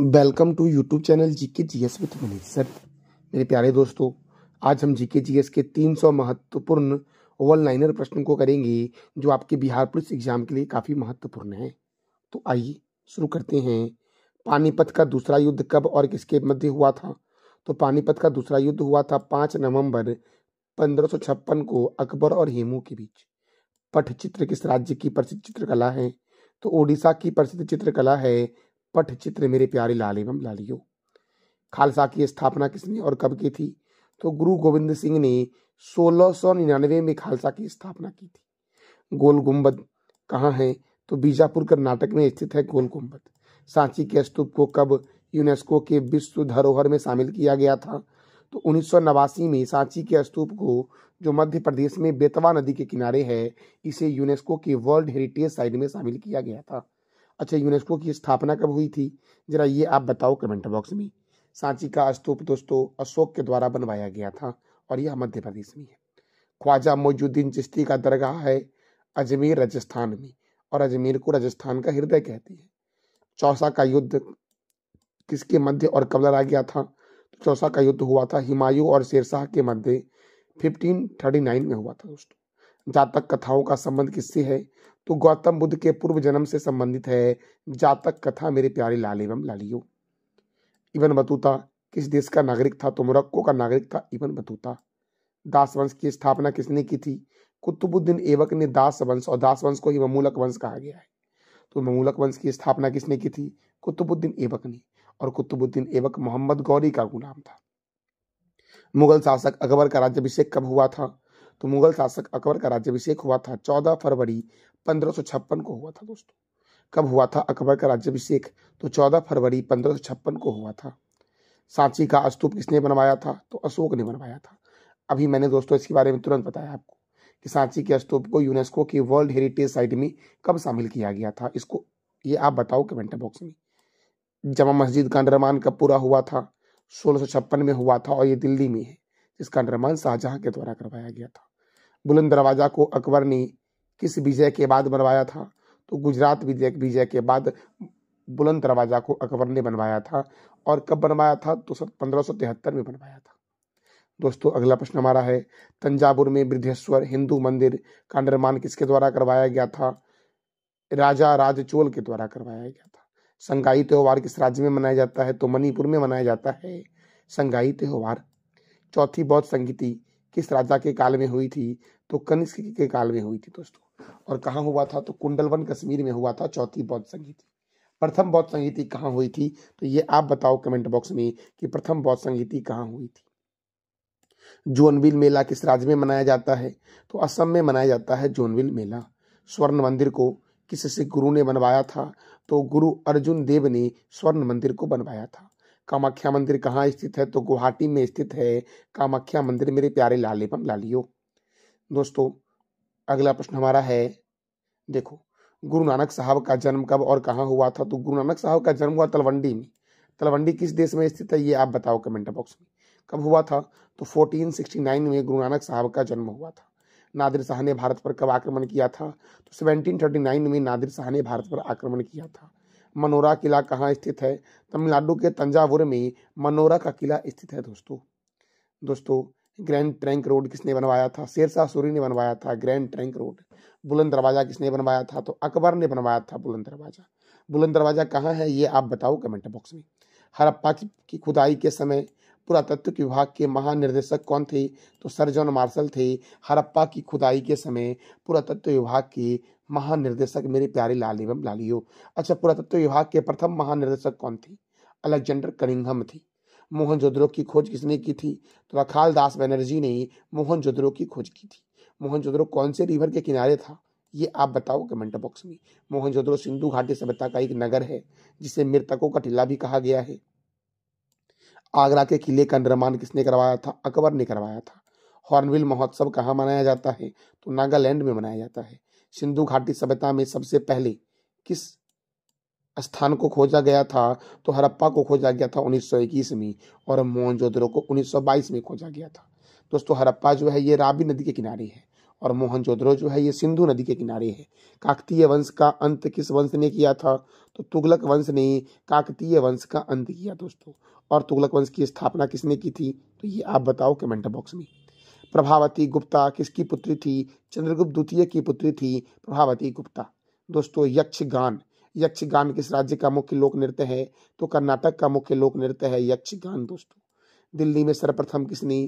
welcome to YouTube channel G K G S with Manish sir मेरे प्यारे दोस्तों आज हम जी के जी एस के तीन सौ महत्वपूर्ण ओवल लाइनर प्रश्न को करेंगे जो आपके बिहार पुलिस एग्जाम के लिए काफ़ी महत्वपूर्ण है तो आइए शुरू करते हैं पानीपत का दूसरा युद्ध कब और किसके मध्य हुआ था तो पानीपत का दूसरा युद्ध हुआ था पाँच नवम्बर पंद्रह को अकबर और हेमू के बीच पठचित्र किस राज्य की प्रसिद्ध चित्रकला है तो ओडिशा की प्रसिद्ध चित्रकला है पट चित्र मेरे प्यारे लाल एवं लालियो खालसा की स्थापना किसने और कब की थी तो गुरु गोविंद सिंह ने 1699 में खालसा की स्थापना की थी गोल गुम्बद कहाँ है तो बीजापुर कर्नाटक में स्थित है गोल गुम्बद सांची के स्तूप को कब यूनेस्को के विश्व धरोहर में शामिल किया गया था तो उन्नीस में सांची के स्तूप को जो मध्य प्रदेश में बेतवा नदी के किनारे है इसे यूनेस्को के वर्ल्ड हेरिटेज साइट में शामिल किया गया था अच्छा यूनेस्को की स्थापना कब हुई थी जरा ये आप बताओ कमेंट बॉक्स में सांची का स्तूप दोस्तों अशोक के द्वारा बनवाया गया था और यह मध्य प्रदेश में है ख्वाजा मोजुद्दीन चिश्ती का दरगाह है अजमेर राजस्थान में और अजमेर को राजस्थान का हृदय कहती है चौसा का युद्ध किसके मध्य और कब लड़ा गया था तो चौसा का युद्ध हुआ था हिमायू और शेरशाह के मध्य 1539 में हुआ था दोस्तों जातक कथाओं का संबंध किससे है तो गौतम बुद्ध के पूर्व जन्म से संबंधित है जातक कथा मेरे प्यारे लाल एवं लालियो इवन बतूता किस देश का नागरिक था तो मोरक्को का नागरिक था इवन बतूता दास वंश की स्थापना किसने की थी कुतुबुद्दीन एवक ने दास वंश और दास वंश को ही ममूलक वंश कहा गया है तो ममूलक वंश की स्थापना किसने की थी कुतुबुद्दीन एवक ने और कुतुबुद्दीन एवक मोहम्मद गौरी का गुलाम था मुगल शासक अकबर का राज्यभिषेक कब हुआ था तो मुगल शासक अकबर का राज्यभिषेक हुआ था चौदह फरवरी पंद्रह को हुआ था दोस्तों कब हुआ था अकबर का राज्यभिषेक तो चौदह फरवरी पंद्रह को हुआ था सांची का स्तूप किसने बनवाया था तो अशोक ने बनवाया था अभी मैंने दोस्तों इसके बारे में तुरंत बताया आपको कि सांची के स्तूप को यूनेस्को की वर्ल्ड हेरिटेज साइट में कब शामिल किया गया था इसको ये आप बताओ कमेंट बॉक्स में जमा मस्जिद का निर्माण कब पूरा हुआ था सोलह में हुआ था और ये दिल्ली में है जिसका निर्माण शाहजहां के द्वारा करवाया गया था बुलंद दरवाज़ा को अकबर ने किस विजय के बाद बनवाया था तो गुजरात विजय विजय के बाद बुलंद दरवाज़ा को अकबर ने बनवाया था और कब बनवाया था तो सर पंद्रह में बनवाया था दोस्तों अगला प्रश्न हमारा है तंजावुर में बृद्धेश्वर हिंदू मंदिर का निर्माण किसके द्वारा करवाया गया था राजा राजचोल के द्वारा करवाया गया था संगाई त्योहार किस राज्य में मनाया जाता है तो मणिपुर में मनाया जाता है संगाई त्योहार चौथी बौद्ध संगीति किस राजा के काल में हुई थी तो कनिष्क के काल में हुई थी दोस्तों और कहाँ हुआ था तो कुंडलवन कश्मीर में हुआ था चौथी बौद्ध संगीति प्रथम बौद्ध संगीति कहाँ हुई थी तो ये आप बताओ कमेंट बॉक्स में कि प्रथम बौद्ध संगीति कहाँ हुई थी जोनविल मेला किस राज्य में मनाया जाता है तो असम में मनाया जाता है जोनविल मेला स्वर्ण मंदिर को किस सिख गुरु ने बनवाया था तो गुरु अर्जुन देव ने स्वर्ण मंदिर को बनवाया था कामाख्या मंदिर कहाँ स्थित है तो गुवाहाटी में स्थित है कामाख्या मंदिर मेरे प्यारे लालेपम लालियो दोस्तों अगला प्रश्न हमारा है देखो गुरु नानक साहब का जन्म कब और कहाँ हुआ था तो गुरु नानक साहब का जन्म हुआ तलवंडी में तलवंडी किस देश में स्थित है ये आप बताओ कमेंट बॉक्स में कब हुआ था तो 1469 में गुरु नानक साहब का जन्म हुआ था नादिर शाह ने भारत पर कब आक्रमण किया था तो 1739 में नादिर शाह ने भारत पर आक्रमण किया था मनोरा किला कहाँ स्थित है तमिलनाडु के तंजावुर में मनोरा का किला स्थित है दोस्तों दोस्तों ग्रैंड ट्रैंक रोड किसने बनवाया था शेरशाह सूरी ने बनवाया था ग्रैंड ट्रैंक रोड बुलंद दरवाज़ा किसने बनवाया था तो अकबर ने बनवाया था बुलंद दरवाज़ा बुलंद दरवाज़ा कहाँ है ये आप बताओ कमेंट बॉक्स में हरप्पा की खुदाई के समय पुरातत्व विभाग के महानिर्देशक कौन थे तो सर जॉन मार्शल थे हरप्पा की खुदाई के समय पुरातत्व विभाग के महानिर्देशक मेरे प्यारे लाल एवं लालियो अच्छा पुरातत्व विभाग के प्रथम महानिर्देशक कौन थी अलेक्जेंडर करिंगम थी मोहन जोद्रो की खोज किसने की थी तो रखाल दास बनर्जी ने मोहन जोद्रो की खोज की थी मोहन जोद्रो कौन से रिवर के किनारे था ये आप बताओ कमेंट बॉक्स में जोद्रो सिंधु घाटी सभ्यता का एक नगर है जिसे मृतकों का टीला भी कहा गया है आगरा के किले का निर्माण किसने करवाया था अकबर ने करवाया था हॉर्नविल महोत्सव कहाँ मनाया जाता है तो नागालैंड में मनाया जाता है सिंधु घाटी सभ्यता में सबसे पहले किस स्थान को खोजा गया था तो हरप्पा को खोजा गया था 1921 में और मोहनजोदड़ो को 1922 में खोजा गया था दोस्तों हरप्पा जो है ये राबी नदी के किनारे है और मोहनजोदड़ो जो है ये सिंधु नदी के किनारे है काकतीय वंश का अंत किस वंश ने किया था तो तुगलक वंश ने काकतीय वंश का अंत किया दोस्तों और तुगलक वंश की स्थापना किसने की थी तो ये आप बताओ कमेंट बॉक्स में प्रभावती गुप्ता किसकी पुत्री थी चंद्रगुप्त द्वितीय की पुत्री थी प्रभावती गुप्ता दोस्तों यक्षगान यक्षगान किस राज्य का मुख्य लोक नृत्य है तो कर्नाटक का मुख्य लोक नृत्य है यक्षगान दोस्तों दिल्ली में सर्वप्रथम किसने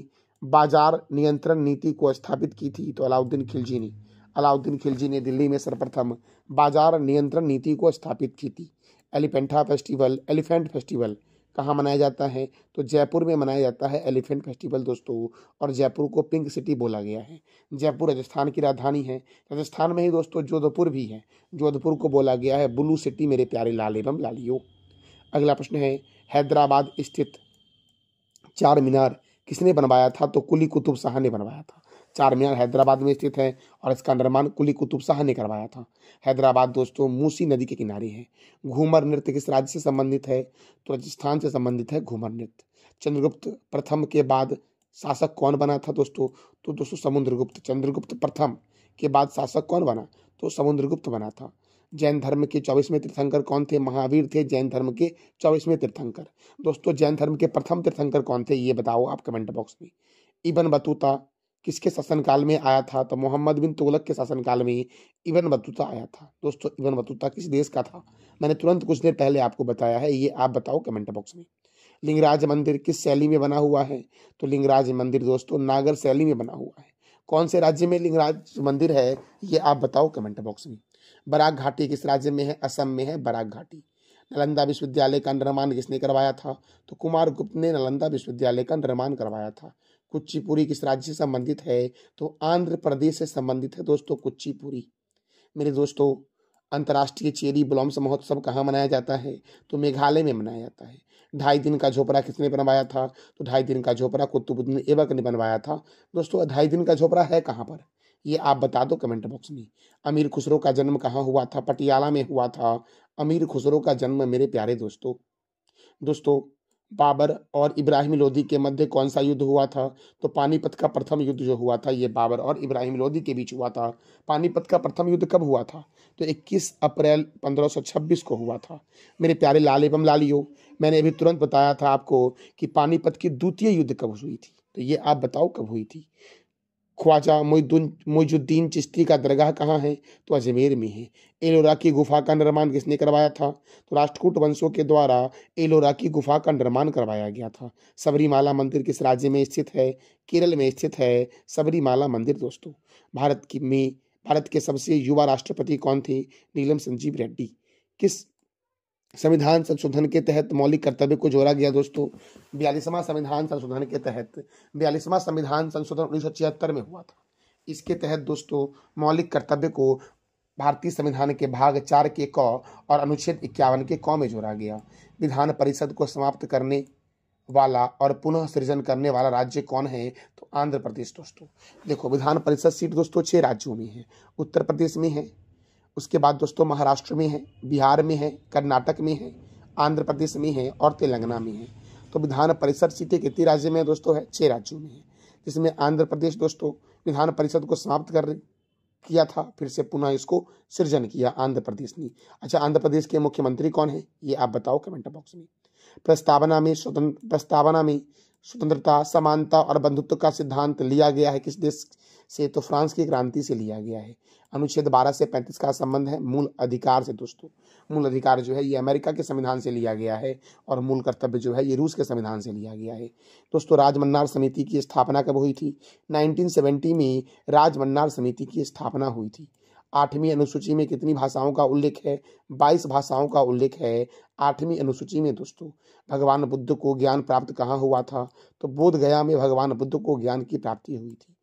बाजार नियंत्रण नीति को स्थापित की थी तो अलाउद्दीन खिलजी ने अलाउद्दीन खिलजी ने दिल्ली में सर्वप्रथम बाजार नियंत्रण नीति को स्थापित की थी एलिफेंटा फेस्टिवल एलिफेंट फेस्टिवल कहाँ मनाया जाता है तो जयपुर में मनाया जाता है एलिफेंट फेस्टिवल दोस्तों और जयपुर को पिंक सिटी बोला गया है जयपुर राजस्थान की राजधानी है राजस्थान में ही दोस्तों जोधपुर भी है जोधपुर को बोला गया है ब्लू सिटी मेरे प्यारे लाल एवं लालियो अगला प्रश्न है हैदराबाद स्थित चार मीनार किसने बनवाया था तो कुली कुतुब शाह ने बनवाया था चार मीनार हैदराबाद में स्थित है और इसका निर्माण कुली कुतुब शाह ने करवाया था हैदराबाद दोस्तों मूसी नदी के किनारे है घूमर नृत्य किस राज्य से संबंधित है तो राजस्थान से संबंधित है घूमर नृत्य चंद्रगुप्त प्रथम के बाद शासक कौन बना था दोस्तों तो दोस्तों समुद्रगुप्त चंद्रगुप्त प्रथम के बाद शासक कौन बना तो समुद्रगुप्त बना था जैन धर्म के चौबीसवें तीर्थंकर कौन थे महावीर थे जैन धर्म के चौबीसवें तीर्थंकर दोस्तों जैन धर्म के प्रथम तीर्थंकर कौन थे ये बताओ आप कमेंट बॉक्स में इबन बतूता किसके शासनकाल में आया था तो मोहम्मद बिन तुगलक के शासनकाल में इबन बतूता आया था दोस्तों इबन बतूता किस देश का था मैंने तुरंत कुछ देर पहले आपको बताया है ये आप बताओ कमेंट बॉक्स में लिंगराज मंदिर किस शैली में बना हुआ है तो लिंगराज मंदिर दोस्तों नागर शैली में बना हुआ है कौन से राज्य में लिंगराज मंदिर है ये आप बताओ कमेंट बॉक्स में बराग घाटी किस राज्य में है असम में है बराग घाटी नालंदा विश्वविद्यालय का निर्माण किसने करवाया था तो कुमार गुप्त ने नालंदा विश्वविद्यालय का निर्माण करवाया था कुचिपुरी किस राज्य से संबंधित है तो आंध्र प्रदेश से संबंधित है दोस्तों कुचिपुरी मेरे दोस्तों अंतर्राष्ट्रीय चेरी ब्लॉम्स महोत्सव कहाँ मनाया जाता है तो मेघालय में मनाया जाता है ढाई दिन का झोपड़ा किसने बनवाया था तो ढाई दिन का झोपड़ा कुतुबुद्दीन एवक ने बनवाया था दोस्तों ढाई दिन का झोपड़ा है कहाँ पर ये आप बता दो कमेंट बॉक्स में अमीर खुसरो का जन्म कहाँ हुआ था पटियाला में हुआ था अमीर खुसरो का जन्म मेरे प्यारे दोस्तों दोस्तों बाबर और इब्राहिम लोधी के मध्य कौन सा युद्ध हुआ था तो पानीपत का प्रथम युद्ध जो हुआ था ये बाबर और इब्राहिम लोधी के बीच हुआ था पानीपत का प्रथम युद्ध कब हुआ था तो 21 अप्रैल 1526 को हुआ था मेरे प्यारे लाल एवं लालियो मैंने अभी तुरंत बताया था आपको कि पानीपत की द्वितीय युद्ध कब हुई थी तो ये आप बताओ कब हुई थी ख्वाजा मोजुद्दीन चिश्ती का दरगाह कहाँ है तो अजमेर में है एलोरा की गुफा का निर्माण किसने करवाया था तो राष्ट्रकूट वंशों के द्वारा एलोरा की गुफा का निर्माण करवाया गया था सबरीमाला मंदिर किस राज्य में स्थित है केरल में स्थित है सबरीमाला मंदिर दोस्तों भारत की में भारत के सबसे युवा राष्ट्रपति कौन थे नीलम संजीव रेड्डी किस संविधान संशोधन के तहत मौलिक कर्तव्य को जोड़ा गया दोस्तों बयालीसवां संविधान संशोधन के तहत बयालीसवां संविधान संशोधन उन्नीस में हुआ था इसके तहत दोस्तों मौलिक कर्तव्य को भारतीय संविधान के भाग चार के क और अनुच्छेद इक्यावन के क में जोड़ा गया विधान परिषद को समाप्त करने वाला और पुनः सृजन करने वाला राज्य कौन है तो आंध्र प्रदेश दोस्तों देखो विधान परिषद सीट दोस्तों छह राज्यों में है उत्तर प्रदेश में है उसके बाद दोस्तों महाराष्ट्र में है बिहार में है कर्नाटक में है आंध्र प्रदेश में है और तेलंगाना में है तो विधान परिषद सीटें कितनी राज्य में दोस्तों है छः राज्यों में है जिसमें आंध्र प्रदेश दोस्तों विधान परिषद को समाप्त कर किया था फिर से पुनः इसको सृजन किया आंध्र प्रदेश ने अच्छा आंध्र प्रदेश के मुख्यमंत्री कौन है ये आप बताओ कमेंट बॉक्स में प्रस्तावना में स्वतंत्र प्रस्तावना में स्वतंत्रता समानता और बंधुत्व का सिद्धांत लिया गया है किस देश से तो फ्रांस की क्रांति से लिया गया है अनुच्छेद 12 से 35 का संबंध है मूल अधिकार से दोस्तों मूल अधिकार जो है ये अमेरिका के संविधान से लिया गया है और मूल कर्तव्य जो है ये रूस के संविधान से लिया गया है दोस्तों राजमन्नार समिति की स्थापना कब हुई थी 1970 में राजमन्नार समिति की स्थापना हुई थी आठवीं अनुसूची में कितनी भाषाओं का उल्लेख है बाईस भाषाओं का उल्लेख है आठवीं अनुसूची में दोस्तों भगवान बुद्ध को ज्ञान प्राप्त कहाँ हुआ था तो बोध गया में भगवान बुद्ध को ज्ञान की प्राप्ति हुई थी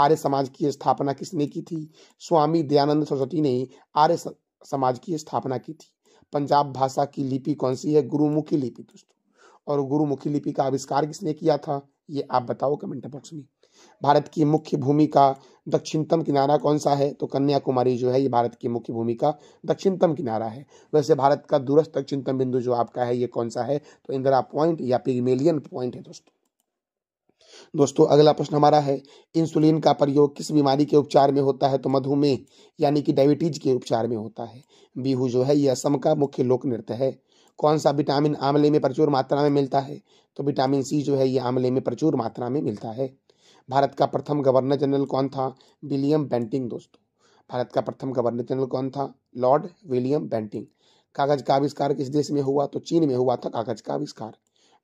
आर्य समाज की स्थापना किसने की थी स्वामी दयानंद सरस्वती ने आर्य समाज की स्थापना की थी पंजाब भाषा की लिपि कौन सी है गुरुमुखी लिपि दोस्तों और गुरुमुखी लिपि का आविष्कार किसने किया था ये आप बताओ कमेंट बॉक्स में भारत की मुख्य भूमि का दक्षिणतम किनारा कौन सा है तो कन्याकुमारी जो है ये भारत की मुख्य भूमि का दक्षिणतम किनारा है वैसे भारत का दूरस्थ दक्षिणतम बिंदु जो आपका है ये कौन सा है तो इंदिरा पॉइंट या पिगमेलियन पॉइंट है दोस्तों दोस्तों अगला प्रश्न हमारा है इंसुलिन का प्रयोग किस बीमारी के उपचार में होता है तो मधुमेह यानी कि डायबिटीज के उपचार में होता है बिहू जो है यह असम का मुख्य लोक नृत्य है कौन सा विटामिन आमले में प्रचुर मात्रा में मिलता है तो विटामिन सी जो है ये आमले में प्रचुर मात्रा में मिलता है भारत का प्रथम गवर्नर जनरल कौन था विलियम बेंटिंग दोस्तों भारत का प्रथम गवर्नर जनरल कौन था लॉर्ड विलियम बेंटिंग कागज का आविष्कार किस देश में हुआ तो चीन में हुआ था कागज का आविष्कार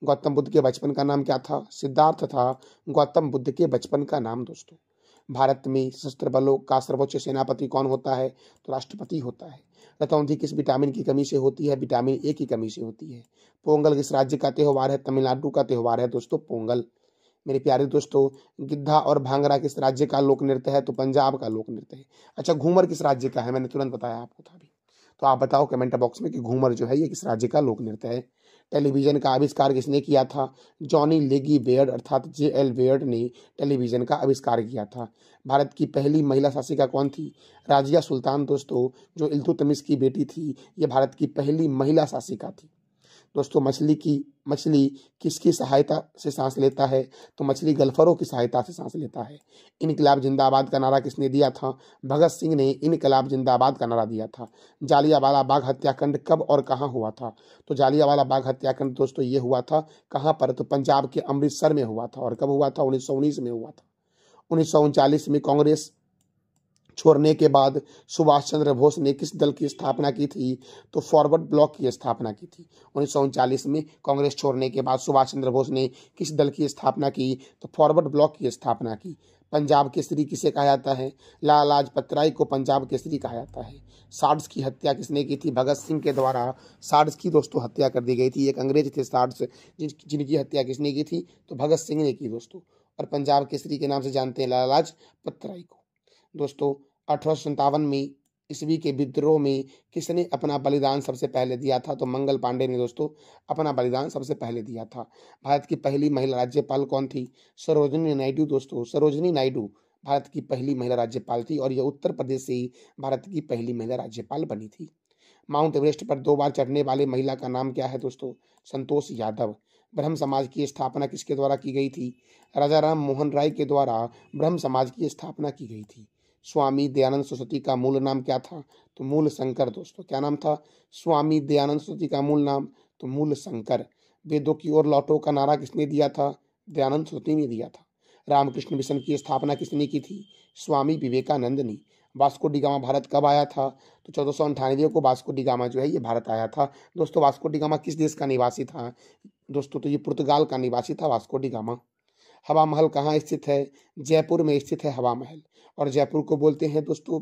गौतम बुद्ध के बचपन का नाम क्या था सिद्धार्थ था गौतम बुद्ध के बचपन का नाम दोस्तों भारत में सशस्त्र बलों का सर्वोच्च सेनापति कौन होता है तो राष्ट्रपति होता है रतौंधी किस विटामिन की कमी से होती है विटामिन ए की कमी से होती है पोंगल किस राज्य का त्यौहार है तमिलनाडु का त्यौहार है दोस्तों पोंगल मेरे प्यारे दोस्तों गिद्धा और भांगरा किस राज्य का लोक नृत्य है तो पंजाब का लोक नृत्य है अच्छा घूमर किस राज्य का है मैंने तुरंत बताया आपको था अभी तो आप बताओ कमेंट बॉक्स में कि घूमर जो है ये किस राज्य का लोक नृत्य है टेलीविजन का आविष्कार किसने किया था जॉनी लेगी बेयर्ड अर्थात जे एल बेयर्ड ने टेलीविजन का आविष्कार किया था भारत की पहली महिला शासिका कौन थी राजिया सुल्तान दोस्तों जो इल्तुतमिश की बेटी थी ये भारत की पहली महिला शासिका थी दोस्तों मछली की मछली किसकी सहायता से सांस लेता है तो मछली गल्फरों की सहायता से सांस लेता है इनकलाब जिंदाबाद का नारा किसने दिया था भगत सिंह ने इनकलाब जिंदाबाद का नारा दिया था जालियावाला बाग हत्याकांड कब और कहाँ हुआ था तो जालियावाला बाग हत्याकांड दोस्तों ये हुआ था कहाँ पर तो पंजाब के अमृतसर में हुआ था और कब हुआ था उन्नीस में हुआ था उन्नीस में कांग्रेस छोड़ने के बाद सुभाष चंद्र बोस ने किस दल की स्थापना की थी तो फॉरवर्ड ब्लॉक की स्थापना की थी उन्नीस में कांग्रेस छोड़ने के बाद सुभाष चंद्र बोस ने किस दल की स्थापना की तो फॉरवर्ड ब्लॉक की स्थापना की पंजाब केसरी किसे कहा जाता है लाल लाजपत राय को पंजाब केसरी कहा जाता है सार्ड्स की हत्या किसने की थी भगत सिंह के द्वारा सार्ड्स की दोस्तों हत्या कर दी गई थी एक अंग्रेज थे सार्ड्स जिन जिनकी हत्या किसने की थी तो भगत सिंह ने की दोस्तों और पंजाब केसरी के नाम से जानते हैं लाल लाजपत राय को दोस्तों अठारह में ईस्वी के विद्रोह में किसने अपना बलिदान सबसे पहले दिया था तो मंगल पांडे ने दोस्तों अपना बलिदान सबसे पहले दिया था भारत की पहली महिला राज्यपाल कौन थी सरोजनी नायडू दोस्तों सरोजनी नायडू भारत की पहली महिला राज्यपाल थी और यह उत्तर प्रदेश से ही भारत की पहली महिला राज्यपाल बनी थी माउंट एवरेस्ट पर दो बार चढ़ने वाले महिला का नाम क्या है दोस्तों संतोष यादव ब्रह्म समाज की स्थापना किसके द्वारा की गई थी राजा राम मोहन राय के द्वारा ब्रह्म समाज की स्थापना की गई थी स्वामी दयानंद सरस्वती का मूल नाम क्या था तो मूल शंकर दोस्तों क्या नाम था स्वामी दयानंद सरस्वती का मूल नाम तो मूल शंकर वेदों की ओर लौटो का नारा किसने दिया था दयानंद सरस्वती ने दिया था रामकृष्ण मिशन की स्थापना किसने की थी स्वामी विवेकानंद ने वास्को डिगामा भारत कब आया था तो चौदह सौ अंठानवे को वास्को डिगामा जो है ये भारत आया था दोस्तों वास्को डिगामा किस देश का निवासी था दोस्तों तो ये पुर्तगाल का निवासी था वास्को डिगामा हवा महल कहाँ स्थित है जयपुर में स्थित है हवा महल और जयपुर को बोलते हैं दोस्तों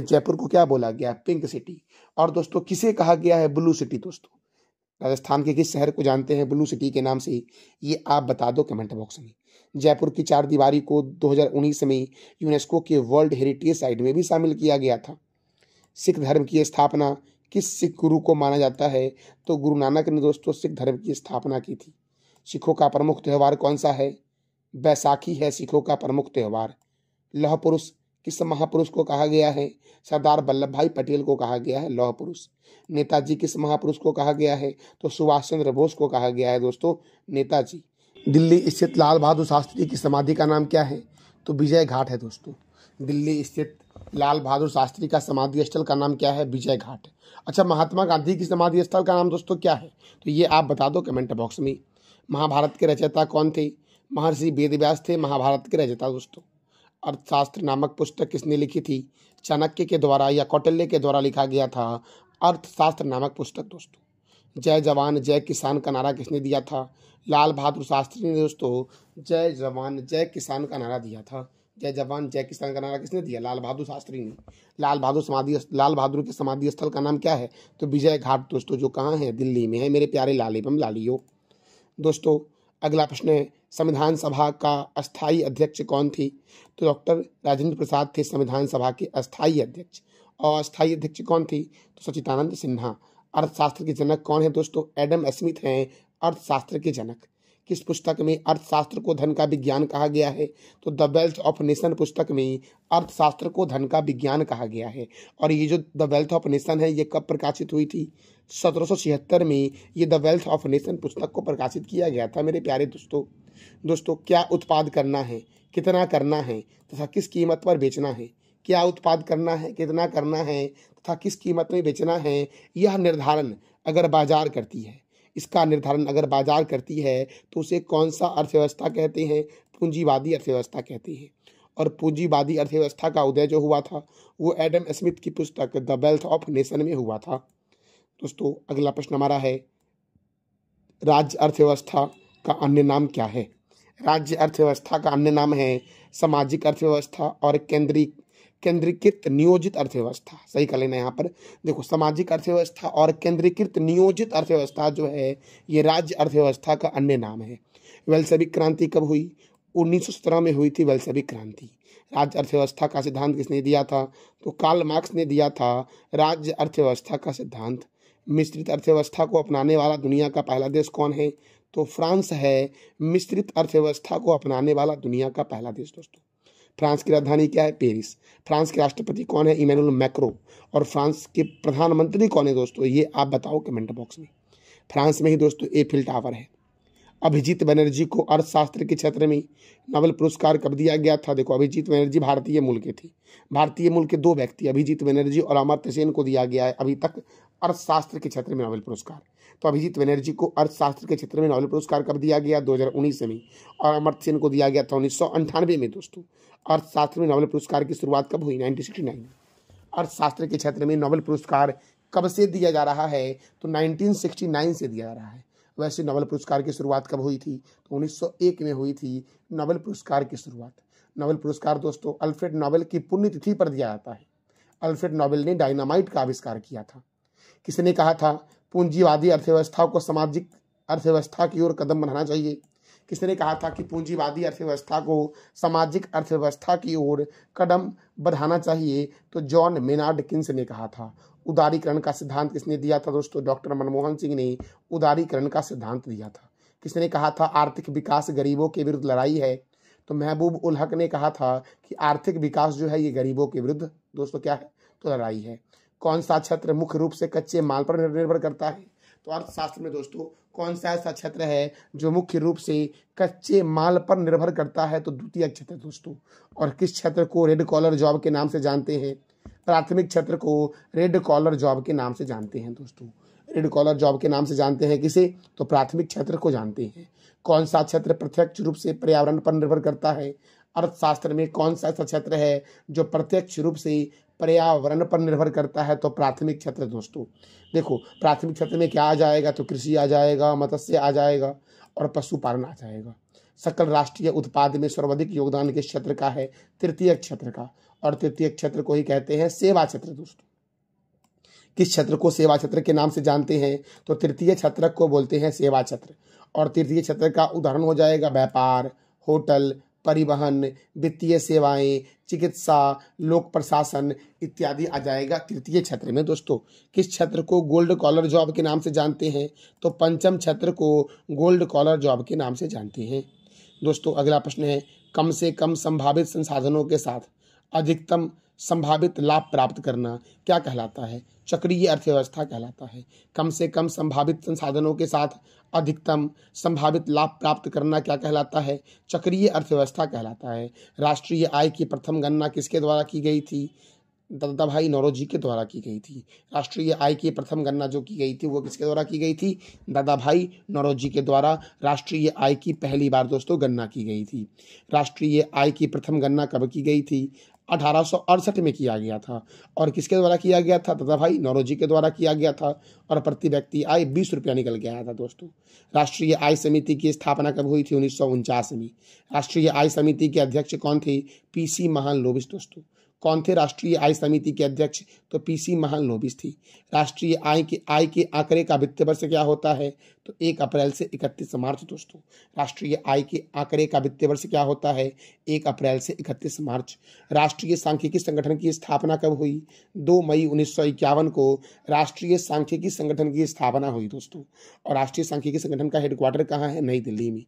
जयपुर को क्या बोला गया पिंक सिटी और दोस्तों किसे कहा गया है ब्लू सिटी दोस्तों राजस्थान के किस शहर को जानते हैं ब्लू सिटी के नाम से ये आप बता दो कमेंट बॉक्स में जयपुर की चार दीवारी को 2019 में यूनेस्को के वर्ल्ड हेरिटेज साइट में भी शामिल किया गया था सिख धर्म की स्थापना किस सिख गुरु को माना जाता है तो गुरु नानक ने दोस्तों सिख धर्म की स्थापना की थी सिखों का प्रमुख त्यौहार कौन सा है बैसाखी है सिखों का प्रमुख त्यौहार लौह पुरुष किस महापुरुष को कहा गया है सरदार वल्लभ भाई पटेल को कहा गया है लौह पुरुष नेताजी किस महापुरुष को कहा गया है तो सुभाष चंद्र बोस को कहा गया है दोस्तों नेताजी दिल्ली स्थित लाल बहादुर शास्त्री की समाधि का नाम क्या है तो विजय घाट है दोस्तों दिल्ली स्थित लाल बहादुर शास्त्री का समाधि स्थल का नाम क्या है विजय घाट अच्छा महात्मा गांधी की समाधि स्थल का नाम दोस्तों क्या है तो ये आप बता दो कमेंट बॉक्स में महाभारत के रचयिता कौन थे महर्षि वेदव्यास थे महाभारत के रचयिता दोस्तों अर्थशास्त्र नामक पुस्तक किसने लिखी थी चाणक्य के द्वारा या कौटल्य के द्वारा लिखा गया था अर्थशास्त्र नामक पुस्तक दोस्तों जय जवान जय किसान का नारा किसने दिया था लाल बहादुर शास्त्री ने दोस्तों जय जवान जय किसान का नारा दिया था जय जवान जय किसान का नारा किसने दिया लाल बहादुर शास्त्री ने लाल बहादुर समाधि लाल बहादुर के समाधि स्थल का नाम क्या है तो विजय घाट दोस्तों जो कहाँ है दिल्ली में है मेरे प्यारे लाल एवं लालियों दोस्तों अगला प्रश्न है संविधान सभा का अस्थाई अध्यक्ष कौन थी तो डॉक्टर राजेंद्र प्रसाद थे संविधान सभा के अस्थाई अध्यक्ष और अस्थाई अध्यक्ष कौन थी तो सचिदानंद सिन्हा अर्थशास्त्र के जनक कौन है दोस्तों एडम स्मिथ हैं अर्थशास्त्र के जनक किस पुस्तक में अर्थशास्त्र को धन का विज्ञान कहा गया है तो द वेल्थ ऑफ नेशन पुस्तक में अर्थशास्त्र को धन का विज्ञान कहा गया है और ये जो द वेल्थ ऑफ नेशन है ये कब प्रकाशित हुई थी सत्रह में ये द वेल्थ ऑफ नेशन पुस्तक को प्रकाशित किया गया था मेरे प्यारे दोस्तों दोस्तों क्या उत्पाद करना है कितना करना है तथा किस कीमत पर बेचना है क्या उत्पाद करना है कितना करना है तथा किस कीमत में बेचना है यह निर्धारण अगर बाजार करती है इसका निर्धारण अगर बाजार करती है तो उसे कौन सा अर्थव्यवस्था कहते हैं पूंजीवादी अर्थव्यवस्था कहते हैं और पूंजीवादी अर्थव्यवस्था का उदय जो हुआ था वो एडम स्मिथ की पुस्तक द वेल्थ ऑफ नेशन में हुआ था दोस्तों अगला प्रश्न हमारा है राज्य अर्थव्यवस्था का अन्य नाम क्या है राज्य अर्थव्यवस्था का अन्य नाम है सामाजिक अर्थव्यवस्था और केंद्रीय केंद्रीकृत नियोजित अर्थव्यवस्था सही कर लेना यहाँ पर देखो सामाजिक अर्थव्यवस्था और केंद्रीकृत नियोजित अर्थव्यवस्था जो है ये राज्य अर्थव्यवस्था का अन्य नाम है वैल्सविक क्रांति कब हुई उन्नीस में हुई थी वैल्सविक क्रांति राज्य अर्थव्यवस्था का सिद्धांत किसने दिया था तो कार्ल मार्क्स ने दिया था राज्य अर्थव्यवस्था का सिद्धांत मिश्रित अर्थव्यवस्था को अपनाने वाला दुनिया का पहला देश कौन है तो फ्रांस है मिश्रित अर्थव्यवस्था को अपनाने वाला दुनिया का पहला देश दोस्तों फ्रांस की राजधानी क्या है पेरिस फ्रांस के राष्ट्रपति कौन है इमैनुअल मैक्रो और फ्रांस के प्रधानमंत्री कौन है दोस्तों ये आप बताओ कमेंट बॉक्स में फ्रांस में ही दोस्तों एफिल टावर है अभिजीत बनर्जी को अर्थशास्त्र के क्षेत्र में नोबेल पुरस्कार कब दिया गया था देखो अभिजीत बनर्जी भारतीय मूल के थे भारतीय मूल के दो व्यक्ति अभिजीत बनर्जी और अमर्त्य सेन को दिया गया है अभी तक अर्थशास्त्र के क्षेत्र में नोबेल पुरस्कार तो अभिजीत बनर्जी को अर्थशास्त्र के क्षेत्र में नोबेल पुरस्कार कब दिया गया दो में और अमर सेन को दिया गया था उन्नीस में दोस्तों अर्थशास्त्र में नोबेल पुरस्कार की शुरुआत कब हुई नाइनटीन में अर्थशास्त्र के क्षेत्र में नोबेल पुरस्कार कब से दिया जा रहा है तो 1969 से दिया जा रहा है वैसे नोबेल पुरस्कार की शुरुआत कब हुई थी तो 1901 में हुई थी नोबेल पुरस्कार की शुरुआत नोबेल पुरस्कार दोस्तों अल्फ्रेड नोबेल की पुण्यतिथि पर दिया जाता है अल्फ्रेड नोबेल ने डायनामाइट का आविष्कार किया था किसने कहा था पूंजीवादी अर्थव्यवस्था को सामाजिक अर्थव्यवस्था की ओर कदम बढ़ाना चाहिए किसने कहा था कि पूंजीवादी अर्थव्यवस्था को सामाजिक अर्थव्यवस्था की ओर कदम बढ़ाना चाहिए तो जॉन मेनार्ड किन्स ने कहा था उदारीकरण का सिद्धांत किसने दिया था दोस्तों डॉक्टर मनमोहन सिंह ने उदारीकरण का सिद्धांत दिया था किसने कहा था आर्थिक विकास गरीबों के विरुद्ध लड़ाई है तो महबूब उल हक ने कहा था कि आर्थिक विकास जो है ये गरीबों के विरुद्ध दोस्तों क्या है तो लड़ाई है कौन सा क्षेत्र मुख्य रूप से कच्चे माल पर निर्भर करता है तो अर्थशास्त्र में दोस्तों कौन सा ऐसा क्षेत्र है जो मुख्य रूप से कच्चे माल पर निर्भर करता है तो द्वितीय क्षेत्र दोस्तों और किस क्षेत्र को रेड कॉलर जॉब के नाम से जानते हैं प्राथमिक क्षेत्र को रेड कॉलर जॉब के नाम से जानते हैं दोस्तों रेड कॉलर जॉब के नाम से जानते हैं किसे तो प्राथमिक क्षेत्र को जानते हैं कौन सा क्षेत्र प्रत्यक्ष रूप से पर्यावरण पर निर्भर करता है अर्थशास्त्र में कौन सा ऐसा क्षेत्र है जो प्रत्यक्ष रूप से पर्यावरण पर निर्भर करता है तो प्राथमिक क्षेत्र दोस्तों देखो प्राथमिक क्षेत्र में क्या आ जाएगा तो कृषि आ जाएगा मत्स्य आ जाएगा और पशुपालन आ जाएगा सकल राष्ट्रीय उत्पाद में सर्वाधिक योगदान किस क्षेत्र का है तृतीय क्षेत्र का और तृतीय क्षेत्र को ही कहते हैं सेवा क्षेत्र दोस्तों किस क्षेत्र को सेवा क्षेत्र के नाम से जानते हैं तो तृतीय क्षेत्र को बोलते हैं सेवा क्षेत्र और तृतीय क्षेत्र का उदाहरण हो जाएगा व्यापार होटल परिवहन वित्तीय सेवाएं चिकित्सा लोक प्रशासन इत्यादि आ जाएगा तृतीय क्षेत्र में दोस्तों किस क्षेत्र को गोल्ड कॉलर जॉब के नाम से जानते हैं तो पंचम क्षेत्र को गोल्ड कॉलर जॉब के नाम से जानते हैं दोस्तों अगला प्रश्न है कम से कम संभावित संसाधनों के साथ अधिकतम संभावित लाभ प्राप्त करना क्या कहलाता है चक्रीय अर्थव्यवस्था कहलाता है कम से कम संभावित संसाधनों के साथ अधिकतम संभावित लाभ प्राप्त करना क्या कहलाता है चक्रीय अर्थव्यवस्था कहलाता है राष्ट्रीय आय की प्रथम गणना किसके द्वारा की गई थी दादा भाई नौरोजी के द्वारा की गई थी राष्ट्रीय आय की प्रथम गणना जो की गई थी वो किसके द्वारा की गई थी दादा भाई नौरोजी के द्वारा राष्ट्रीय आय की पहली बार दोस्तों गणना की गई थी राष्ट्रीय आय की प्रथम गणना कब की गई थी अठारह में किया गया था और किसके द्वारा किया गया था दादा भाई नौरोजी के द्वारा किया गया था और प्रति व्यक्ति आय बीस रुपया निकल के आया था दोस्तों राष्ट्रीय आय समिति की स्थापना कब हुई थी उन्नीस में राष्ट्रीय आय समिति के अध्यक्ष कौन थे पी सी महान लोबिस दोस्तों कौन थे राष्ट्रीय आय समिति के अध्यक्ष तो पीसी महान लोबिस थी राष्ट्रीय आय के आय के आंकड़े का वित्तीय वर्ष क्या होता है तो एक अप्रैल से इकतीस मार्च दोस्तों राष्ट्रीय आय के आंकड़े का वित्तीय वर्ष क्या होता है एक अप्रैल से इकतीस मार्च राष्ट्रीय सांख्यिकी संगठन की स्थापना कब हुई दो मई उन्नीस को राष्ट्रीय सांख्यिकी संगठन की स्थापना हुई दोस्तों और राष्ट्रीय सांख्यिकी संगठन का हेडक्वार्टर कहाँ है नई दिल्ली में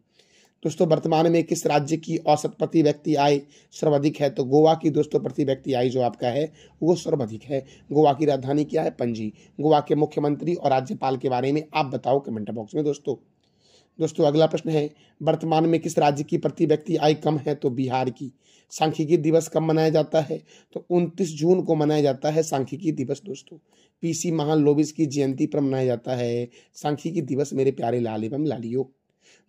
दोस्तों वर्तमान में किस राज्य की औसत प्रति व्यक्ति आय सर्वाधिक है तो गोवा की दोस्तों प्रति व्यक्ति आय जो आपका है वो सर्वाधिक है गोवा की राजधानी क्या है पंजी गोवा के मुख्यमंत्री और राज्यपाल के बारे में आप बताओ कमेंट बॉक्स में दोस्तों दोस्तों अगला प्रश्न है वर्तमान में किस राज्य की प्रति व्यक्ति आय कम है तो बिहार की सांख्यिकी दिवस कब मनाया जाता है तो 29 जून को मनाया जाता है सांख्यिकी दिवस दोस्तों पीसी महान लोबिस की जयंती पर मनाया जाता है सांख्यिकी दिवस मेरे प्यारे लाल एवं लालियो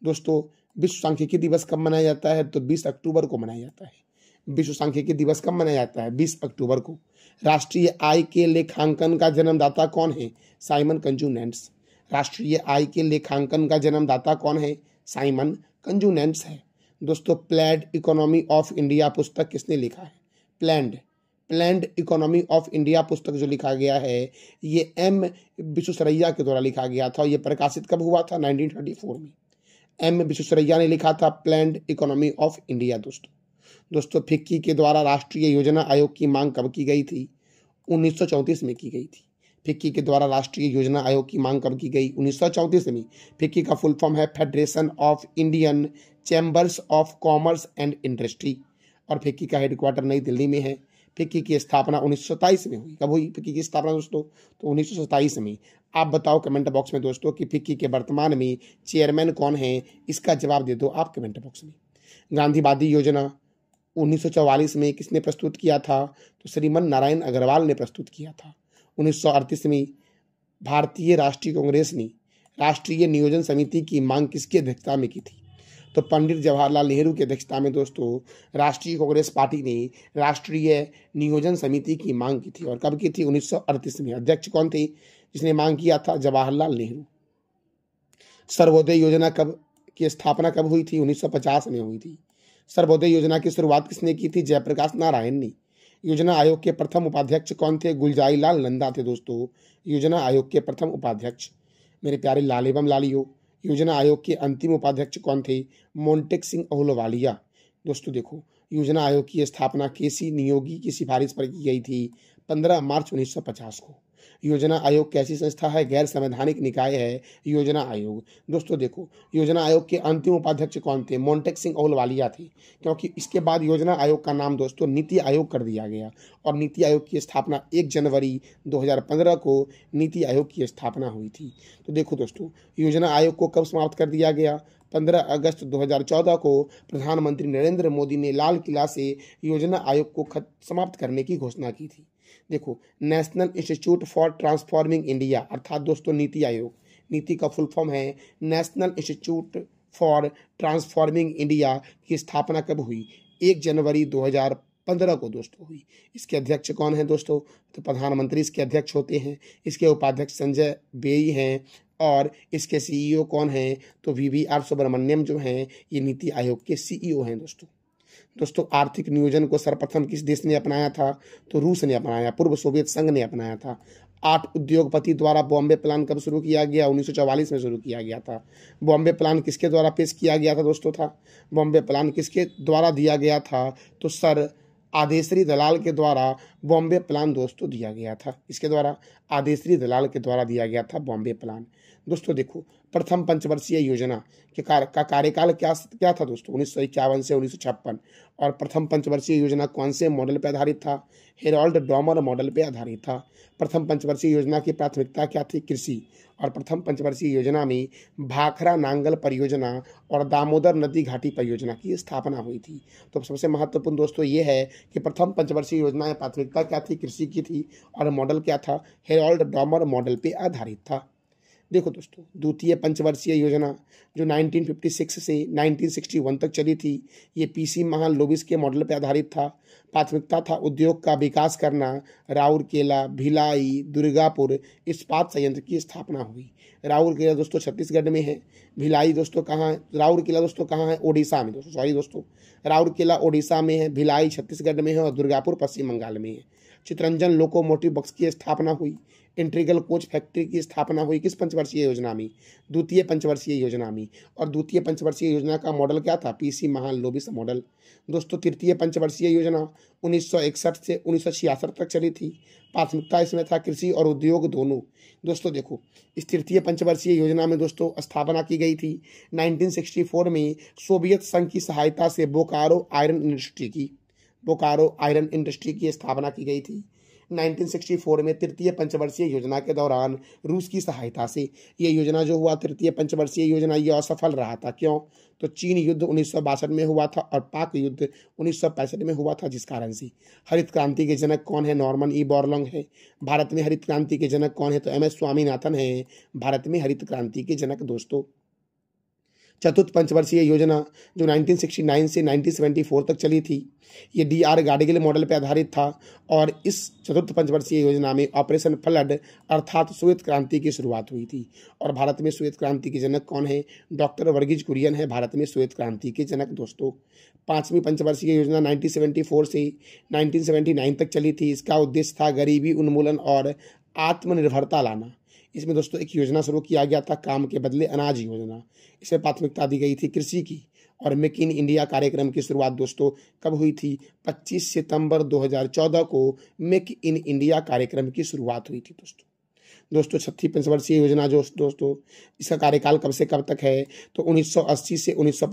दोस्तों विश्व सांख्यिकी दिवस कब मनाया जाता है तो 20 अक्टूबर को मनाया जाता है विश्व सांख्यिकी दिवस कब मनाया जाता है 20 अक्टूबर को राष्ट्रीय आय के लेखांकन का जन्मदाता कौन है साइमन कंजूनेंट्स राष्ट्रीय आय के लेखांकन का जन्मदाता कौन है साइमन कंजूनेंट्स है दोस्तों प्लैड इकोनॉमी ऑफ इंडिया पुस्तक किसने लिखा है planned planned economy of India पुस्तक जो लिखा गया है ये एम विश्वसरैया के द्वारा लिखा गया था और ये प्रकाशित कब हुआ था 1934 में एम विश्वसरैया ने लिखा था प्लैंड इकोनॉमी ऑफ इंडिया दोस्तों दोस्तों फिक्की के द्वारा राष्ट्रीय योजना आयोग की मांग कब की गई थी उन्नीस में की गई थी फिक्की के द्वारा राष्ट्रीय योजना आयोग की मांग कब की गई उन्नीस में फिक्की का फुल फॉर्म है Federation of Indian Chambers of Commerce and Industry और फिक्की का हेडक्वार्टर नई दिल्ली में है फिक्की की स्थापना उन्नीस में हुई कब हुई फिक्की की स्थापना दोस्तों तो उन्नीस में आप बताओ कमेंट बॉक्स में दोस्तों कि फिक्की के वर्तमान में चेयरमैन कौन है इसका जवाब दे दो आप कमेंट बॉक्स में गांधीवादी योजना 1944 में किसने प्रस्तुत किया था तो श्रीमन नारायण अग्रवाल ने प्रस्तुत किया था उन्नीस में भारतीय राष्ट्रीय कांग्रेस ने राष्ट्रीय नियोजन समिति की मांग किसकी अध्यक्षता में की थी तो पंडित जवाहरलाल नेहरू की अध्यक्षता में दोस्तों राष्ट्रीय कांग्रेस पार्टी ने राष्ट्रीय नियोजन समिति की मांग की थी और कब की थी उन्नीस में अध्यक्ष कौन थे जिसने मांग किया था जवाहरलाल नेहरू सर्वोदय योजना कब की स्थापना कब हुई थी 1950 में हुई थी सर्वोदय योजना की शुरुआत किसने की थी जयप्रकाश नारायण ने योजना आयोग के प्रथम उपाध्यक्ष कौन थे गुलजारी लाल नंदा थे दोस्तों योजना आयोग के प्रथम उपाध्यक्ष मेरे प्यारे लाल एवं लालियो योजना आयोग के अंतिम उपाध्यक्ष कौन थे मोन्टेक सिंह अहुलवालिया दोस्तों देखो योजना आयोग की स्थापना के नियोगी की सिफारिश पर की गई थी 15 मार्च 1950 को योजना आयोग कैसी संस्था है गैर संवैधानिक निकाय है योजना आयोग दोस्तों देखो योजना आयोग के अंतिम उपाध्यक्ष कौन थे मोन्टेक सिंह ओलवालिया थे क्योंकि इसके बाद योजना आयोग का नाम दोस्तों नीति आयोग कर दिया गया और नीति आयोग की स्थापना एक जनवरी दो को नीति आयोग की स्थापना हुई थी तो देखो दोस्तों योजना आयोग को कब समाप्त कर दिया गया 15 अगस्त 2014 को प्रधानमंत्री नरेंद्र मोदी ने लाल किला से योजना आयोग को खत समाप्त करने की घोषणा की थी देखो National Institute for Transforming India अर्थात दोस्तों नीति आयोग नीति का फुल फॉर्म है National Institute for Transforming India की स्थापना कब हुई एक जनवरी 2015 को दोस्तों हुई इसके अध्यक्ष कौन हैं दोस्तों तो प्रधानमंत्री इसके अध्यक्ष होते हैं इसके उपाध्यक्ष संजय बेई हैं और इसके सीईओ e कौन हैं तो वी वी आर सुब्रमण्यम जो हैं ये नीति आयोग के सीईओ e हैं दोस्तों दोस्तों आर्थिक नियोजन को सर्वप्रथम किस देश ने अपनाया था तो रूस ने अपनाया पूर्व सोवियत संघ ने अपनाया था आठ उद्योगपति द्वारा बॉम्बे प्लान कब शुरू किया गया 1944 में शुरू किया गया था बॉम्बे प्लान किसके द्वारा पेश किया गया था दोस्तों था बॉम्बे प्लान किसके द्वारा दिया गया था तो सर आदेशरी दलाल के द्वारा बॉम्बे प्लान दोस्तों दिया गया था इसके द्वारा आदेशरी दलाल के द्वारा दिया गया था बॉम्बे प्लान दोस्तों देखो प्रथम पंचवर्षीय योजना के कार, का कार्यकाल क्या क्या था दोस्तों उन्नीस से उन्नीस और प्रथम पंचवर्षीय योजना कौन से मॉडल पर आधारित था हेरोल्ड डॉमर मॉडल पर आधारित था प्रथम पंचवर्षीय योजना की प्राथमिकता क्या थी कृषि और प्रथम पंचवर्षीय योजना में भाखरा नांगल परियोजना और दामोदर नदी घाटी परियोजना की स्थापना हुई थी तो सबसे महत्वपूर्ण दोस्तों ये है कि प्रथम पंचवर्षीय योजना में प्राथमिकता क्या थी कृषि की थी और मॉडल क्या था हेरोल्ड डॉमर मॉडल पर आधारित था देखो दोस्तों द्वितीय पंचवर्षीय योजना जो 1956 से 1961 तक चली थी ये पीसी महान लोबिस के मॉडल पर आधारित था प्राथमिकता था उद्योग का विकास करना राउरकेला भिलाई दुर्गापुर इस्पात संयंत्र की स्थापना हुई राउरकेला दोस्तों छत्तीसगढ़ में है भिलाई दोस्तों कहाँ है राउरकेला दोस्तों कहाँ है ओडिशा में दोस्तों सॉरी दोस्तों राउरकेला ओडिशा में है भिलाई छत्तीसगढ़ में है और दुर्गापुर पश्चिम बंगाल में है चितरंजन लोकोमोटिव बक्स की स्थापना हुई इंट्रीगल कोच फैक्ट्री की स्थापना हुई किस पंचवर्षीय योजना में द्वितीय पंचवर्षीय योजना में और द्वितीय पंचवर्षीय योजना का मॉडल क्या था पीसी महान लोबिस मॉडल दोस्तों तृतीय पंचवर्षीय योजना उन्नीस से उन्नीस तक चली थी प्राथमिकता इसमें था कृषि और उद्योग दोनों दोस्तों देखो इस तृतीय पंचवर्षीय योजना में दोस्तों स्थापना की गई थी नाइनटीन में सोवियत संघ की सहायता से बोकारो आयरन इंडस्ट्री की बोकारो आयरन इंडस्ट्री की स्थापना की गई थी 1964 में तृतीय पंचवर्षीय योजना के दौरान रूस की सहायता से ये योजना जो हुआ तृतीय पंचवर्षीय योजना ये असफल रहा था क्यों तो चीन युद्ध उन्नीस में हुआ था और पाक युद्ध उन्नीस में हुआ था जिस कारण से हरित क्रांति के जनक कौन है नॉर्मन ई बॉर्लोंग है भारत में हरित क्रांति के जनक कौन है तो एम एस स्वामीनाथन है भारत में हरित क्रांति के जनक दोस्तों चतुर्थ पंचवर्षीय योजना जो 1969 से 1974 तक चली थी ये डी आर गाडगिल मॉडल पर आधारित था और इस चतुर्थ पंचवर्षीय योजना में ऑपरेशन फ्लड अर्थात श्वेत क्रांति की शुरुआत हुई थी और भारत में श्वेत क्रांति के जनक कौन है डॉक्टर वर्गीज कुरियन है भारत में श्वेत क्रांति के जनक दोस्तों पाँचवीं पंचवर्षीय योजना नाइनटीन से नाइनटीन तक चली थी इसका उद्देश्य था गरीबी उन्मूलन और आत्मनिर्भरता लाना इसमें दोस्तों एक योजना शुरू किया गया था काम के बदले अनाज योजना इसे प्राथमिकता दी गई थी कृषि की और मेक इन इंडिया कार्यक्रम की शुरुआत दोस्तों कब हुई थी 25 सितंबर 2014 को मेक इन इंडिया कार्यक्रम की शुरुआत हुई थी दोस्तों दोस्तों छत्तीस पंचवर्षीय योजना जो दोस्तों इसका कार्यकाल कब से कब तक है तो 1980 से उन्नीस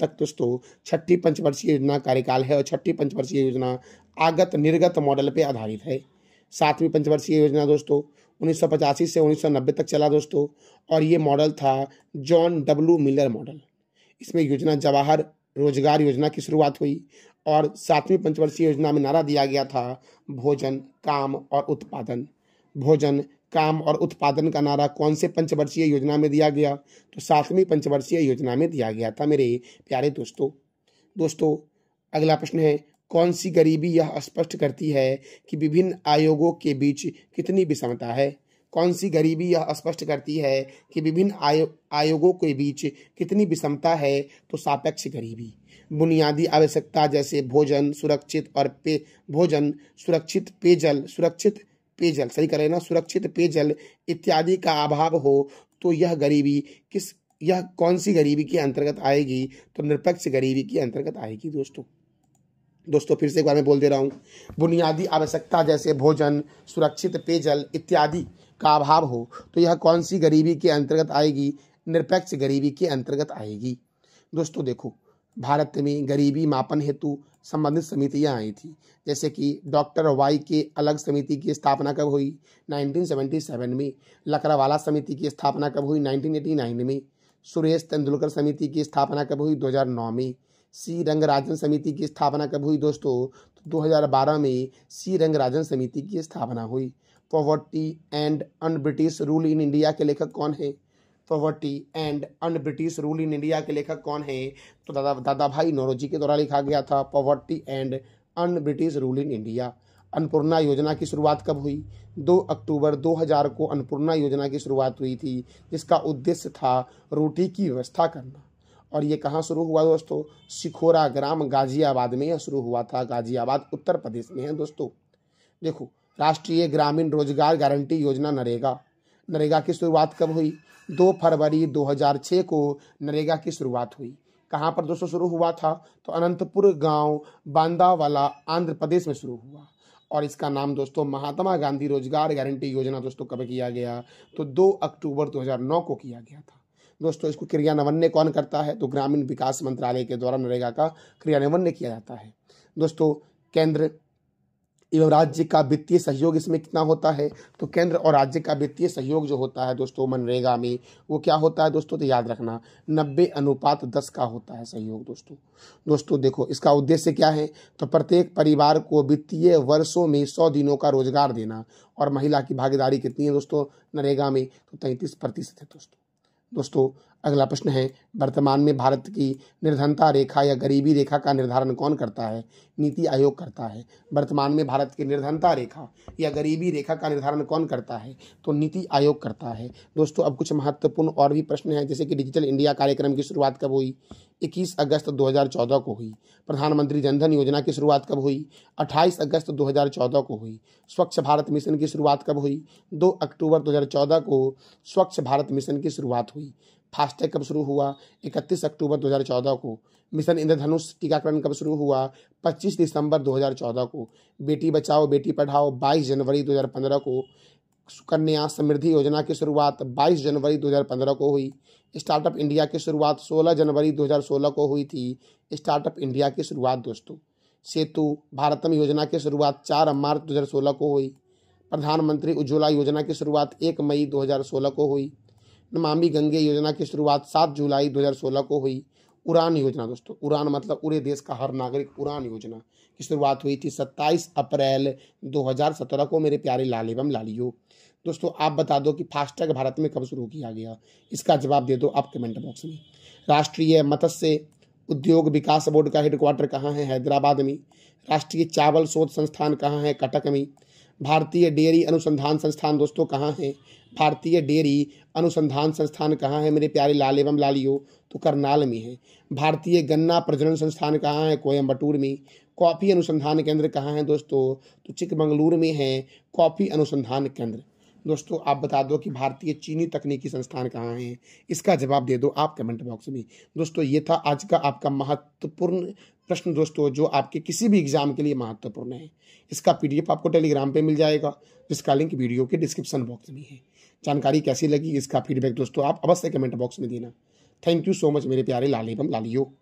तक दोस्तों छठी पंचवर्षीय योजना कार्यकाल है और छठी पंचवर्षीय योजना आगत निर्गत मॉडल पर आधारित है सातवीं पंचवर्षीय योजना दोस्तों 1985 से 1990 तक चला दोस्तों और ये मॉडल था जॉन डब्ल्यू मिलर मॉडल इसमें योजना जवाहर रोजगार योजना की शुरुआत हुई और सातवीं पंचवर्षीय योजना में नारा दिया गया था भोजन काम और उत्पादन भोजन काम और उत्पादन का नारा कौन से पंचवर्षीय योजना में दिया गया तो सातवीं पंचवर्षीय योजना में दिया गया था मेरे प्यारे दोस्तों दोस्तों अगला प्रश्न है कौन सी गरीबी यह स्पष्ट करती है कि विभिन्न आयोगों के बीच कितनी विषमता है कौन सी गरीबी यह स्पष्ट करती है कि विभिन्न आयो आयोगों के बीच कितनी विषमता है तो सापेक्ष गरीबी बुनियादी आवश्यकता जैसे भोजन सुरक्षित और पे भोजन सुरक्षित पेयजल सुरक्षित पेयजल सही करें ना सुरक्षित पेयजल इत्यादि का अभाव हो तो यह गरीबी किस यह कौन सी गरीबी के अंतर्गत आएगी तो निरपेक्ष गरीबी के अंतर्गत आएगी दोस्तों दोस्तों फिर से एक बार मैं बोल दे रहा हूँ बुनियादी आवश्यकता जैसे भोजन सुरक्षित पेयजल इत्यादि का अभाव हो तो यह कौन सी गरीबी के अंतर्गत आएगी निरपेक्ष गरीबी के अंतर्गत आएगी दोस्तों देखो भारत में गरीबी मापन हेतु संबंधित समितियाँ आई थी जैसे कि डॉक्टर वाई के अलग समिति की स्थापना कब हुई 1977 में लकड़ावाला समिति की स्थापना कब हुई 1989 में सुरेश तेंदुलकर समिति की स्थापना कब हुई 2009 में सी रंगराजन समिति की स्थापना कब हुई दोस्तों तो 2012 में सी रंगराजन समिति की स्थापना हुई poverty and un British rule in India के लेखक कौन है poverty and un British rule in India के लेखक कौन है तो दादा दादा भाई नौरोजी के द्वारा लिखा गया था poverty and un British rule in India Annapurna योजना की शुरुआत कब हुई 2 अक्टूबर 2000 को अन्नपूर्णा योजना की शुरुआत हुई थी जिसका उद्देश्य था रोटी की व्यवस्था करना और ये कहाँ शुरू हुआ दोस्तों सिखोरा ग्राम गाजियाबाद में यह शुरू हुआ था गाजियाबाद उत्तर प्रदेश में है दोस्तों देखो राष्ट्रीय ग्रामीण रोजगार गारंटी योजना नरेगा नरेगा की शुरुआत कब हुई दो फरवरी 2006 को नरेगा की शुरुआत हुई कहाँ पर दोस्तों शुरू हुआ था तो अनंतपुर गांव बांदावाला आंध्र प्रदेश में शुरू हुआ और इसका नाम दोस्तों महात्मा गांधी रोजगार गारंटी योजना दोस्तों कब किया गया तो 2 अक्टूबर 2009 को किया गया था दोस्तों इसको क्रियान्वयन कौन करता है तो ग्रामीण विकास मंत्रालय के द्वारा नरेगा का क्रियान्वयन किया जाता है दोस्तों केंद्र एवं राज्य का वित्तीय सहयोग इसमें कितना होता है तो केंद्र और राज्य का वित्तीय सहयोग जो होता है दोस्तों मनरेगा में वो क्या होता है दोस्तों तो याद रखना नब्बे अनुपात दस का होता है सहयोग दोस्तों दोस्तों देखो इसका उद्देश्य क्या है तो प्रत्येक परिवार को वित्तीय वर्षों में सौ दिनों का रोजगार देना और महिला की भागीदारी कितनी है दोस्तों नरेगा में तो तैंतीस प्रतिशत है दोस्तों दोस्तों अगला प्रश्न है वर्तमान में भारत की निर्धनता रेखा या गरीबी रेखा का निर्धारण कौन करता है नीति आयोग करता है वर्तमान में भारत की निर्धनता रेखा या गरीबी रेखा का निर्धारण कौन करता है तो नीति आयोग करता है दोस्तों अब कुछ महत्वपूर्ण और भी प्रश्न हैं जैसे कि डिजिटल इंडिया कार्यक्रम की शुरुआत कब हुई 21 अगस्त 2014 को हुई प्रधानमंत्री जनधन योजना की शुरुआत कब हुई 28 अगस्त 2014 को हुई स्वच्छ भारत मिशन की शुरुआत कब हुई 2 अक्टूबर 2014 को स्वच्छ भारत मिशन की शुरुआत हुई फास्टैग कब शुरू हुआ 31 अक्टूबर 2014 को मिशन इंद्रधनुष टीकाकरण कब शुरू हुआ 25 दिसंबर 2014 को बेटी बचाओ बेटी पढ़ाओ 22 जनवरी 2015 को सुकन्या समृद्धि योजना की शुरुआत 22 जनवरी 2015 को हुई स्टार्टअप इंडिया की शुरुआत 16 जनवरी 2016 को हुई थी स्टार्टअप इंडिया की शुरुआत दोस्तों सेतु भारतम योजना की शुरुआत 4 मार्च 2016 को हुई प्रधानमंत्री उज्ज्वला योजना की शुरुआत 1 मई 2016 को हुई नमामि गंगे योजना की शुरुआत सात जुलाई दो को हुई उड़ान योजना दोस्तों उड़ान मतलब पूरे देश का हर नागरिक उड़ान योजना की शुरुआत हुई थी 27 अप्रैल 2017 को मेरे प्यारे लाल एवं लालियो दोस्तों आप बता दो कि फास्टैग भारत में कब शुरू किया गया इसका जवाब दे दो आप कमेंट बॉक्स में राष्ट्रीय मत्स्य उद्योग विकास बोर्ड का हेडक्वार्टर कहाँ है हैदराबाद में राष्ट्रीय चावल शोध संस्थान कहाँ है कटक में भारतीय डेयरी अनुसंधान संस्थान दोस्तों कहाँ हैं भारतीय डेयरी अनुसंधान संस्थान कहाँ है मेरे प्यारे लाल एवं लालियो तो करनाल में है भारतीय गन्ना प्रजनन संस्थान कहाँ है कोयम्बटूर में कॉफ़ी अनुसंधान केंद्र कहाँ है दोस्तों तो चिकमंगलूर में है कॉफ़ी अनुसंधान केंद्र दोस्तों आप बता दो कि भारतीय चीनी तकनीकी संस्थान कहाँ हैं इसका जवाब दे दो आप कमेंट बॉक्स में दोस्तों ये था आज का आपका महत्वपूर्ण प्रश्न दोस्तों जो आपके किसी भी एग्जाम के लिए महत्वपूर्ण है इसका पीडीएफ आपको टेलीग्राम पे मिल जाएगा जिसका लिंक वीडियो के डिस्क्रिप्शन बॉक्स में है जानकारी कैसी लगी इसका फीडबैक दोस्तों आप अवश्य कमेंट बॉक्स में देना थैंक यू सो मच मेरे प्यारे लाल एवं लालियो